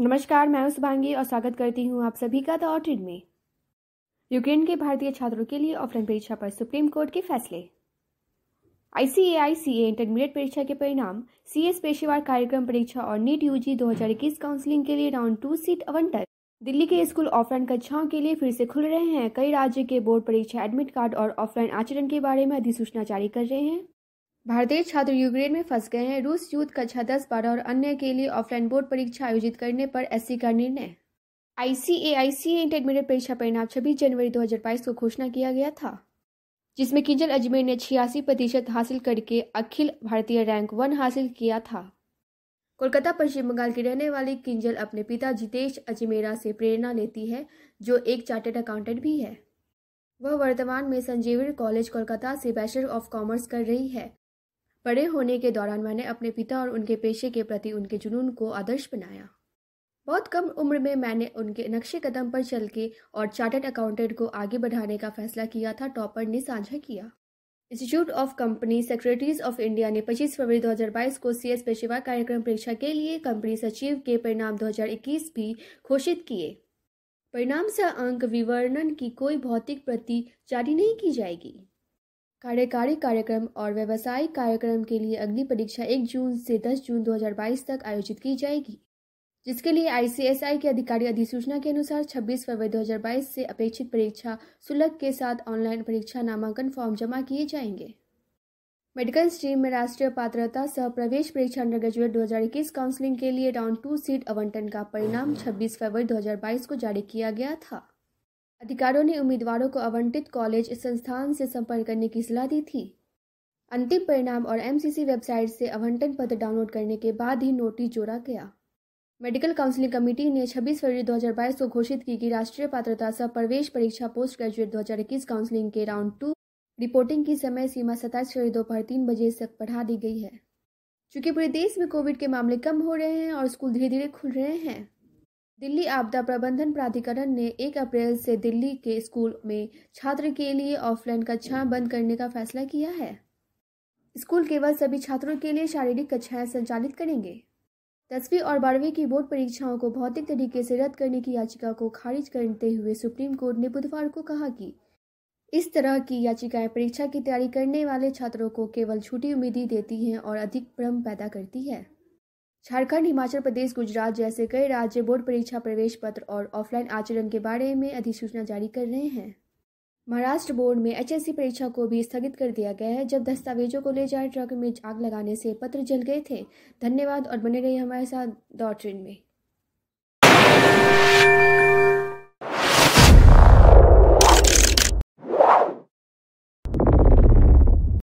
नमस्कार मैं हूं शुभांगी और स्वागत करती हूं आप सभी का द ऑर्टिड में यूक्रेन के भारतीय छात्रों के लिए ऑफलाइन परीक्षा पर सुप्रीम कोर्ट के फैसले आईसीएआईसीए इंटरमीडिएट परीक्षा के परिणाम सीएस पेशेवार कार्यक्रम परीक्षा और नीट यूजी 2021 काउंसलिंग के लिए राउंड टू सीट आवंटन दिल्ली के स्कूल ऑफलाइन कक्षाओं के लिए फिर से खुल रहे हैं कई राज्य के बोर्ड परीक्षा एडमिट कार्ड और ऑफलाइन आचरण के बारे में अधिसूचना जारी कर रहे हैं भारतीय छात्र यूक्रेन में फंस गए हैं रूस यूथ कक्षा दस बारह और अन्य के लिए ऑफलाइन बोर्ड परीक्षा आयोजित करने पर एस का निर्णय आईसीएआईसीए इंटरमीडिएट परीक्षा परिणाम छब्बीस जनवरी 2022 को घोषणा किया गया था जिसमें किंजल अजमेर ने छियासी प्रतिशत हासिल करके अखिल भारतीय रैंक वन हासिल किया था कोलकाता पश्चिम बंगाल की रहने वाली किंजल अपने पिता जितेश अजमेरा से प्रेरणा लेती है जो एक चार्टर्ड अकाउंटेंट भी है वह वर्तमान में संजीवन कॉलेज कोलकाता से बैचलर ऑफ कॉमर्स कर रही है बड़े होने के दौरान मैंने अपने पिता और उनके पेशे के प्रति उनके जुनून को आदर्श बनाया बहुत कम उम्र में मैंने उनके नक्शे कदम पर चल के और चार्टर्ड अकाउंटेंट को आगे बढ़ाने का फैसला किया था टॉपर ने साझा किया institute of company secretaries of India ने 25 फरवरी 2022 को सीएस पेशेवर कार्यक्रम परीक्षा के लिए कंपनी सचिव के परिणाम 2021 भी घोषित किए परिणाम से अंक विवरण की कोई भौतिक प्रति जारी नहीं की जाएगी कार्यकारी कार्यक्रम और व्यावसायिक कार्यक्रम के लिए अग्नि परीक्षा 1 जून से 10 जून 2022 तक आयोजित की जाएगी जिसके लिए आईसीएसआई के अधिकारी अधिसूचना के अनुसार 26 फरवरी 2022 से अपेक्षित परीक्षा शुल्क के साथ ऑनलाइन परीक्षा नामांकन फॉर्म जमा किए जाएंगे मेडिकल स्ट्रीम में राष्ट्रीय पात्रता सह प्रवेश परीक्षा अंडर ग्रेजुएट दो काउंसलिंग के लिए राउंड टू सीट आवंटन का परिणाम 26 फरवरी 2022 को जारी किया गया था अधिकारियों ने उम्मीदवारों को आवंटित कॉलेज संस्थान से संपर्क करने की सलाह दी थी अंतिम परिणाम और एमसीसी वेबसाइट से आवंटन पत्र डाउनलोड करने के बाद ही नोटिस जोड़ा गया मेडिकल काउंसिलिंग कमेटी ने 26 फरवरी 2022 को घोषित की कि राष्ट्रीय पात्रता सह प्रवेश परीक्षा पोस्ट ग्रेजुएट 2021 काउंसलिंग के राउंड टू रिपोर्टिंग की समय सीमा सत्ताईस फरवरी दोपहर तीन बजे तक बढ़ा दी गई है चूंकि पूरे देश में कोविड के मामले कम हो रहे हैं और स्कूल धीरे धीरे खुल रहे हैं दिल्ली आपदा प्रबंधन प्राधिकरण ने 1 अप्रैल से दिल्ली के स्कूल में छात्र के लिए ऑफलाइन कक्षाएं बंद करने का फैसला किया है स्कूल केवल सभी छात्रों के लिए शारीरिक कक्षाएं संचालित करेंगे दसवीं और बारहवीं की बोर्ड परीक्षाओं को भौतिक तरीके से रद्द करने की याचिका को खारिज करते हुए सुप्रीम कोर्ट ने बुधवार को कहा कि इस तरह की याचिकाएं परीक्षा की तैयारी करने वाले छात्रों को केवल छुट्टी उम्मीदी देती हैं और अधिक भ्रम पैदा करती है झारखंड हिमाचल प्रदेश गुजरात जैसे कई राज्य बोर्ड परीक्षा प्रवेश पत्र और ऑफलाइन आचरण के बारे में अधिसूचना जारी कर रहे हैं महाराष्ट्र बोर्ड में एचएससी परीक्षा को भी स्थगित कर दिया गया है जब दस्तावेजों को ले जाए ट्रक में आग लगाने से पत्र जल गए थे धन्यवाद और बने रहिए हमारे साथ दौड़ ट्रेन में